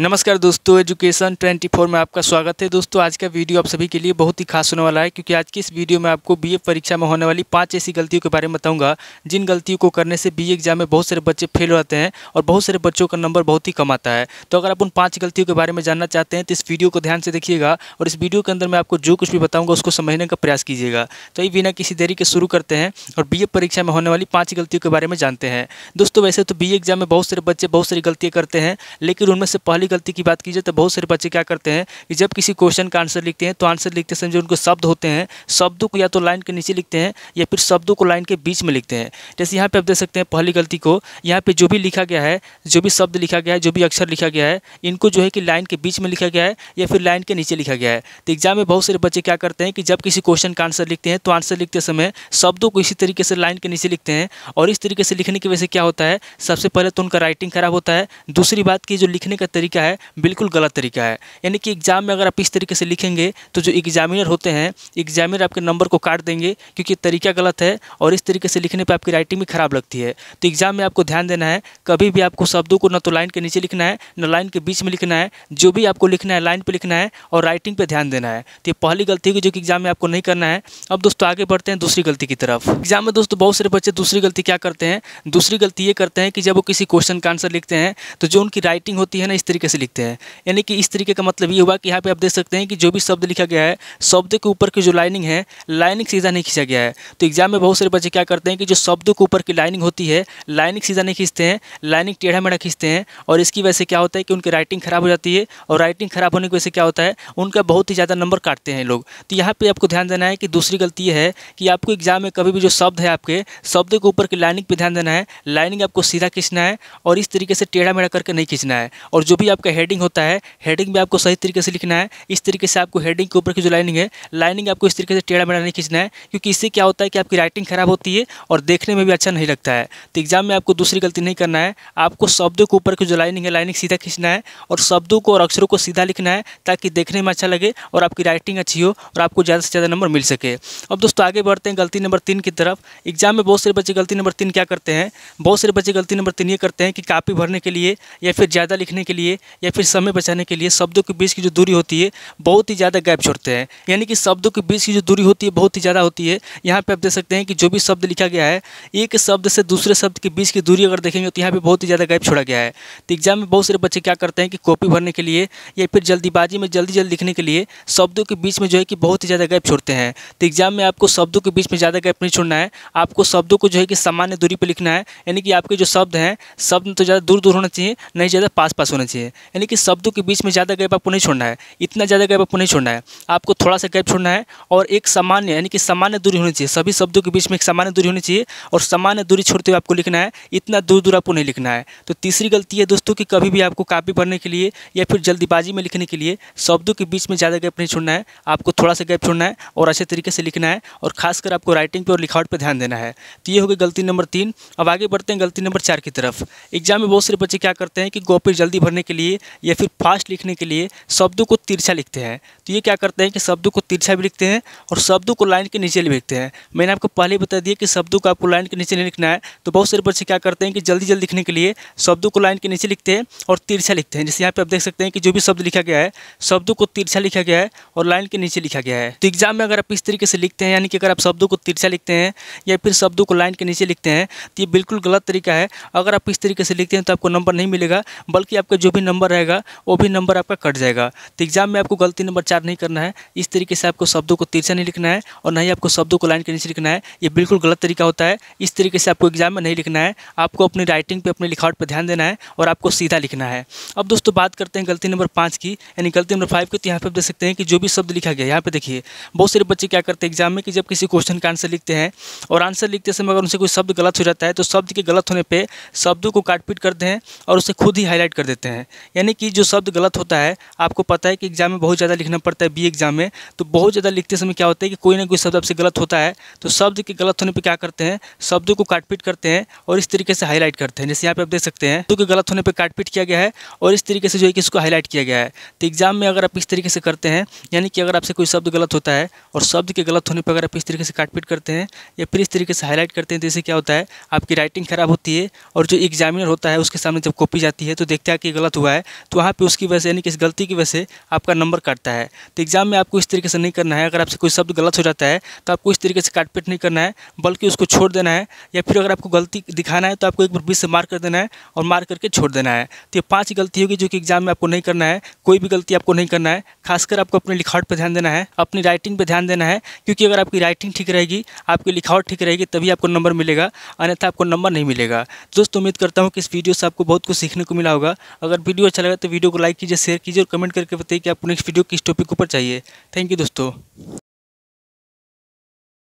नमस्कार दोस्तों एजुकेशन 24 में आपका स्वागत है दोस्तों आज का वीडियो आप सभी के लिए बहुत ही खास होने वाला है क्योंकि आज की इस वीडियो में आपको बीए परीक्षा में होने वाली पांच ऐसी गलतियों के बारे में बताऊंगा जिन गलतियों को करने से बीए एग्जाम में बहुत सारे बच्चे फेल होते हैं और बहुत सारे बच्चों का नंबर बहुत ही कम आता है तो अगर आप उन पाँच गलतियों के बारे में जानना चाहते हैं तो इस वीडियो को ध्यान से देखिएगा और इस वीडियो के अंदर मैं आपको जो कुछ भी बताऊँगा उसको समझने का प्रयास कीजिएगा तो ये बिना किसी देरी के शुरू करते हैं और बी परीक्षा में होने वाली पाँच गलतियों के बारे में जानते हैं दोस्तों वैसे तो बी एग्जाम में बहुत सारे बच्चे बहुत सारी गलतियाँ करते हैं लेकिन उनमें से पहली गलती की बात की जाए तो बहुत सारे बच्चे क्या करते हैं कि जब किसी क्वेश्चन का आंसर लिखते हैं तो आंसर लिखते समय जो उनको शब्द होते हैं शब्दों को या तो लाइन के नीचे लिखते हैं या फिर शब्दों को लाइन के बीच में लिखते हैं जैसे यहाँ पर आप देख सकते हैं पहली गलती को यहाँ पर जो भी लिखा गया है जो भी शब्द लिखा गया है जो भी अक्षर लिखा गया है इनको जो है कि लाइन के बीच में लिखा गया है या फिर लाइन के नीचे लिखा गया है तो एग्जाम में बहुत सारे बच्चे क्या करते हैं कि जब किसी क्वेश्चन का आंसर लिखते हैं तो आंसर लिखते समय शब्दों को इसी तरीके से लाइन के नीचे लिखते हैं और इस तरीके से लिखने की वजह से क्या होता है सबसे पहले तो उनका राइटिंग खराब होता है दूसरी बात की जो लिखने का तरीका तरीका है बिल्कुल गलत तरीका है यानी कि एग्ज़ाम में अगर आप इस तरीके से लिखेंगे तो जो एग्जामिनर होते हैं एग्जामिनर आपके नंबर को काट देंगे क्योंकि तरीका गलत है और इस तरीके से लिखने पर आपकी राइटिंग भी खराब लगती है तो एग्ज़ाम में आपको ध्यान देना है कभी भी आपको शब्दों को न तो लाइन के नीचे लिखना है न लाइन के बीच में लिखना है जो भी आपको लिखना है लाइन पर लिखना है और राइटिंग पर ध्यान देना है तो ये पहली गलती होगी जो कि एग्ज़ाम में आपको नहीं करना है अब दोस्तों आगे बढ़ते हैं दूसरी गलती की तरफ एग्ज़ाम में दोस्तों बहुत सारे बच्चे दूसरी गलती क्या करते हैं दूसरी गलती ये करते हैं कि जब वो किसी क्वेश्चन का आंसर लिखते हैं तो जो उनकी राइटिंग होती है ना इस तरीके तरीके से लिखते हैं यानी कि इस तरीके का मतलब ये हुआ कि यहाँ पे आप देख सकते हैं कि जो भी शब्द लिखा गया है शब्द के ऊपर की जो लाइनिंग है लाइनिंग सीधा नहीं खींचा गया है तो एग्जाम में बहुत सारे बच्चे क्या करते हैं कि जो शब्द के ऊपर की लाइनिंग होती है लाइनिंग सीधा नहीं खींचते हैं लाइनिंग टेढ़ा मेढ़ा खींचते हैं और इसकी वजह से क्या होता है कि उनकी राइटिंग खराब हो जाती है और राइटिंग खराब होने की वजह से क्या होता है उनका बहुत ही ज़्यादा नंबर काटते हैं लोग तो यहाँ पर आपको ध्यान देना है कि दूसरी गलती यह है कि आपको एग्जाम में कभी भी जो शब्द है आपके शब्द के ऊपर की लाइनिंग पर ध्यान देना है लाइनिंग आपको सीधा खींचना है और इस तरीके से टेढ़ा मेढ़ा करके नहीं खींचना है और जो भी भी आपका हेडिंग होता है हेडिंग भी आपको सही तरीके से लिखना है इस तरीके से आपको हेडिंग के ऊपर की जो लाइनिंग है लाइनिंग आपको इस तरीके से टेढ़ा मेढ़ा नहीं खींचना है क्योंकि इससे क्या होता है कि आपकी राइटिंग खराब होती है और देखने में भी अच्छा नहीं लगता है तो एग्ज़ाम में आपको दूसरी गलती नहीं करना है आपको शब्दों के ऊपर की जो लाइनिंग है लाइनिंग सीधा खींचना है और शब्दों को और अक्षरों को सीधा लिखना है ताकि देखने में अच्छा लगे और आपकी राइटिंग अच्छी हो और आपको ज़्यादा से ज़्यादा नंबर मिल सके अब दोस्तों आगे बढ़ते हैं गलती नंबर तीन की तरफ एग्जाम में बहुत सारे बच्चे गलती नंबर तीन क्या करते हैं बहुत सारे बच्चे गलती नंबर तीन ये करते हैं कि कापी भरने के लिए या फिर ज़्यादा लिखने के लिए या फिर समय बचाने के लिए शब्दों के बीच की जो दूरी होती है बहुत ही ज़्यादा गैप छोड़ते हैं यानी कि शब्दों के बीच की जो दूरी होती है बहुत ही ज़्यादा होती है यहाँ पर आप देख सकते हैं कि जो भी शब्द लिखा गया है एक शब्द से दूसरे शब्द के बीच की दूरी अगर देखेंगे तो यहाँ पर बहुत ही ज़्यादा गैप छोड़ा गया है तो एग्जाम में बहुत सारे बच्चे क्या करते हैं कि कॉपी भरने के लिए या फिर जल्दीबाजी में जल्दी जल्दी लिखने के लिए शब्दों के बीच में जो है कि बहुत ही ज़्यादा गैप छोड़ते हैं तो एग्जाम में आपको शब्दों के बीच में ज़्यादा गैप नहीं छोड़ना है आपको शब्दों को जो है कि सामान्य दूरी पर लिखना है यानी कि आपके जो शब्द हैं शब्द तो ज़्यादा दूर दूर होना चाहिए नहीं ज़्यादा पास पास होना चाहिए यानी कि शब्दों के बीच में ज़्यादा गैप आपको नहीं छोड़ना है इतना ज़्यादा गैप आपको नहीं छोड़ना है आपको थोड़ा सा गैप छोड़ना है और एक सामान्य यानी कि सामान्य दूरी होनी चाहिए सभी शब्दों के बीच में एक सामान्य दूरी होनी चाहिए और सामान्य दूरी छोड़ते हुए आपको लिखना है इतना दूर दूर आपको नहीं लिखना है तो तीसरी गलती है दोस्तों कि कभी भी आपको कापी भरने के लिए या फिर जल्दीबाजी में लिखने के लिए शब्दों के बीच में ज़्यादा गैप नहीं छोड़ना है आपको थोड़ा सा गैप छोड़ना है और अच्छे तरीके से लिखना है और खासकर आपको राइटिंग पर और लिखावट पर ध्यान देना है तो ये गई गलती नंबर तीन अब आगे बढ़ते हैं गलती नंबर चार की तरफ एग्जाम में बहुत सारे बच्चे क्या करते हैं कि गोपी जल्दी भरने के लिए लिए या फिर फास्ट लिखने के लिए शब्दों को तिरछा लिखते हैं तो ये क्या करते हैं कि शब्दों को तिरछा भी लिखते हैं और शब्दों को लाइन के नीचे भी लिखते हैं मैंने आपको पहले बता दिया कि शब्दों को आपको लाइन के नीचे नहीं लिखना है तो बहुत सारे बच्चे क्या करते हैं कि जल्दी जल्दी लिखने के लिए शब्दों को लाइन के नीचे लिखते हैं और तिरछा लिखते हैं जैसे यहाँ पर आप देख सकते हैं कि जो भी शब्द लिखा गया है शब्दों को तिरछा लिखा गया है और लाइन के नीचे लिखा गया है तो एग्जाम में अगर आप इस तरीके से लिखते हैं यानी कि अगर आप शब्दों को तिरछा लिखते हैं या फिर शब्दों को लाइन के नीचे लिखते हैं तो ये बिल्कुल गलत तरीका है अगर आप इस तरीके से लिखते हैं तो आपको नंबर नहीं मिलेगा बल्कि आपका जो भी नंबर रहेगा वो भी नंबर आपका कट जाएगा तो एग्जाम में आपको गलती नंबर चार नहीं करना है इस तरीके से आपको शब्दों को तिरछा नहीं लिखना है और ना ही आपको शब्दों को लाइन के नीचे लिखना है ये बिल्कुल गलत तरीका होता है इस तरीके से आपको एग्जाम में नहीं लिखना है आपको अपनी राइटिंग पर अपनी लिखावट पर ध्यान देना है और आपको सीधा लिखना है अब दोस्तों बात करते हैं गलती नंबर पाँच की यानी गलती नंबर फाइव की तो यहाँ पर आप देख सकते हैं कि जो भी शब्द लिखा गया यहाँ पर देखिए बहुत सारे बच्चे क्या करते हैं एग्जाम में कि जब किसी क्वेश्चन का आंसर लिखते हैं और आंसर लिखते समय अगर उनसे कोई शब्द गलत हो जाता है तो शब्द के गलत होने पर शब्दों को काटपीट करते हैं और उसे खुद ही हाईलाइट कर देते हैं यानी कि जो शब्द गलत होता है आपको पता है कि एग्ज़ाम में बहुत ज़्यादा लिखना पड़ता है बी एग्ज़ाम में तो बहुत ज़्यादा लिखते समय क्या होता है कि कोई ना कोई शब्द आपसे गलत होता है तो शब्द के गलत होने पर क्या करते हैं शब्दों को काटपीट करते हैं और इस तरीके से हाईलाइट करते हैं जैसे यहाँ पर आप देख सकते हैं तो के गलत होने पर काटपीट किया गया है और इस तरीके से जो है कि इसको हाईलाइट किया गया है तो एग्ज़ाम में अगर आप इस तरीके से करते हैं यानी कि अगर आपसे कोई शब्द गलत होता है और शब्द के गलत होने पर अगर आप इस तरीके से काटपीट करते हैं या फिर इस तरीके से हाईलाइट करते हैं जैसे तो क्या होता है आपकी राइटिंग खराब होती है और जो एग्जामिनर होता है उसके सामने जब कॉपी जाती है तो देखते हैं कि गलत हुआ हुआ है तो वहाँ पर उसकी वजह से यानी किसी गलती की वजह से आपका नंबर काटता है तो एग्ज़ाम में आपको इस तरीके से नहीं करना है अगर आपसे कोई शब्द गलत हो जाता है तो आपको इस तरीके से काटपीट नहीं करना है बल्कि उसको छोड़ देना है या फिर अगर आपको गलती दिखाना है तो आपको एक बार बीस से मार कर देना है और मार करके छोड़ देना है तो ये पाँच गलती होगी जो कि एग्ज़ाम में आपको नहीं करना है कोई भी गलती आपको नहीं करना है खासकर आपको अपने लिखावट पर ध्यान देना है अपनी राइटिंग पर ध्यान देना है क्योंकि अगर आपकी राइटिंग ठीक रहेगी आपकी लिखावट ठीक रहेगी तभी आपको नंबर मिलेगा अन्यथा आपको नंबर नहीं मिलेगा दोस्तों उम्मीद करता हूँ कि इस वीडियो से आपको बहुत कुछ सीखने को मिला होगा अगर वीडियो अच्छा लगा तो वीडियो को लाइक कीजिए शेयर कीजिए और कमेंट करके बताइए कि आपको नेक्स्ट वीडियो किस टॉपिक ऊपर चाहिए थैंक यू दोस्तों